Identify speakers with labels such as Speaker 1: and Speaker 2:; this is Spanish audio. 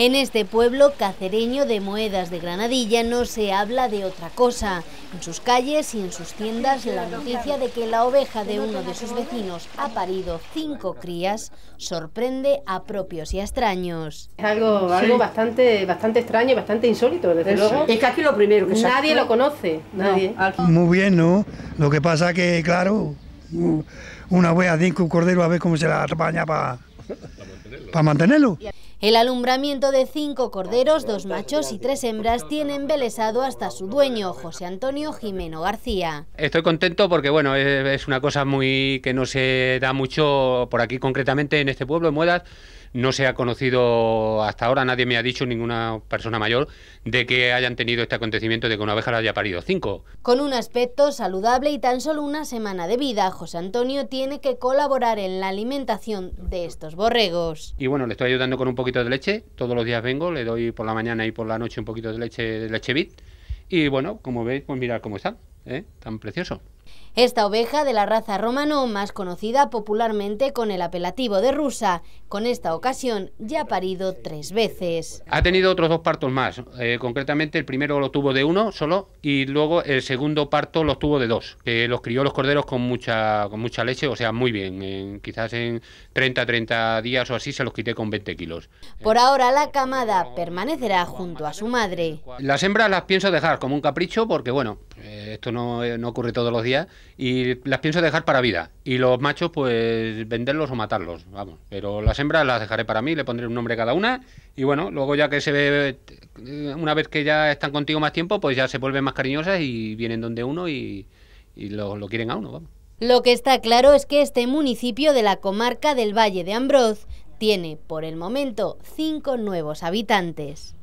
Speaker 1: En este pueblo cacereño de Moedas de Granadilla no se habla de otra cosa. En sus calles y en sus tiendas la noticia de que la oveja de uno de sus vecinos ha parido cinco crías sorprende a propios y a extraños. Es algo, bastante, bastante extraño y bastante insólito, desde luego. Es casi lo primero que Nadie lo conoce, nadie.
Speaker 2: Muy bien, ¿no? Lo que pasa que, claro, una oveja de cinco corderos a ver cómo se la apaña para... Para mantenerlo.
Speaker 1: El alumbramiento de cinco corderos, dos machos y tres hembras tiene embelesado hasta su dueño, José Antonio Jimeno García.
Speaker 2: Estoy contento porque bueno, es una cosa muy que no se da mucho por aquí concretamente en este pueblo, de Muedas no se ha conocido hasta ahora, nadie me ha dicho, ninguna persona mayor, de que hayan tenido este acontecimiento de que una oveja la haya parido cinco.
Speaker 1: Con un aspecto saludable y tan solo una semana de vida, José Antonio tiene que colaborar en la alimentación de estos borregos.
Speaker 2: Y bueno, le estoy ayudando con un poquito de leche, todos los días vengo, le doy por la mañana y por la noche un poquito de leche de leche bit y bueno, como veis, pues mirad cómo está ¿eh? tan precioso.
Speaker 1: Esta oveja de la raza romano, más conocida popularmente con el apelativo de rusa, con esta ocasión ya ha parido tres veces.
Speaker 2: Ha tenido otros dos partos más. Eh, concretamente, el primero lo tuvo de uno solo y luego el segundo parto lo tuvo de dos. los crió los corderos con mucha, con mucha leche, o sea, muy bien. quizás en 30, 30 días o así se los quité con 20 kilos.
Speaker 1: Por ahora, la camada permanecerá junto a su madre.
Speaker 2: Las hembras las pienso dejar como un capricho porque, bueno. Eh, esto eh, no, ocurre todos los días, y las pienso dejar para vida. Y los machos, pues venderlos o matarlos, vamos. Pero las hembras las dejaré para mí, le pondré un nombre a cada una, y bueno, luego ya que se ve, eh, una vez que ya están contigo más tiempo, pues ya se vuelven más cariñosas y vienen donde uno y, y lo, lo quieren a uno, vamos.
Speaker 1: Lo que está claro es que este municipio de la comarca del Valle de Ambroz tiene, por el momento, cinco nuevos habitantes.